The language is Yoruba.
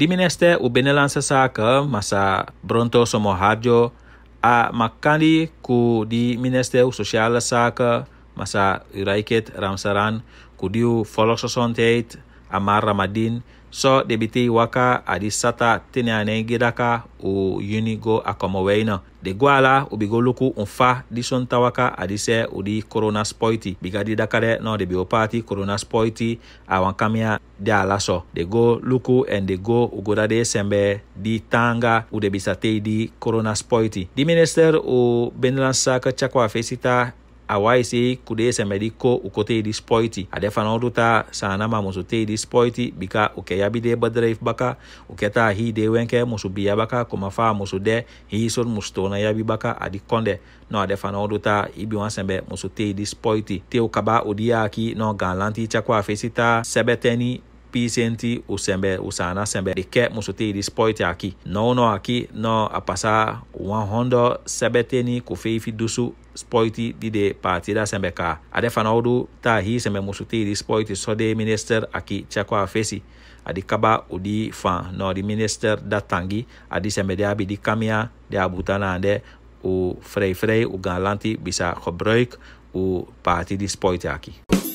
Di mineste u benelansa saka masa Bronto Somoharjo a makandi ku di mineste u sosiale saka masa iraiket Ramsaran ku diu volksgezondheid Amar Ramadin so debiti waka adi sata tene ane gidaka o yuni go akomowe ina de gwala obigo loku unfa dison tawaka adise odi corona spoiti bigadi dakare no de biopati corona spoiti awan kamia de alaso de go loku and de go ugoda de sembe di tanga u de bisate di corona spoiti di minister o benlan saka chakwa fesita awai se kude semedi ko ukote idi spoiti ade fana oduta sanama musu te idi spoiti bika uke yabide badreif baka uketa hi de wenke musu biya baka koma fa musu de hi son musu tona yabi baka adi konde no ade fana oduta ibi wan sembe musu te idi spoiti te ukaba udia ki no ganlanti chakwa fesita sebeteni pisinti usembe usana sembe dike musuti di spoite aki nono aki no apasa wanhondo sebeteni kufeifi dusu spoiti dide partida sembe ka ade fanaudu ta hi sembe musuti di spoiti sode minister aki chako afesi adi kaba udi fan no di minister da datangi adi sembe de abi di kamia de abutana ande u vrij vrij u galanti bisa gebruik u party die spoite aki.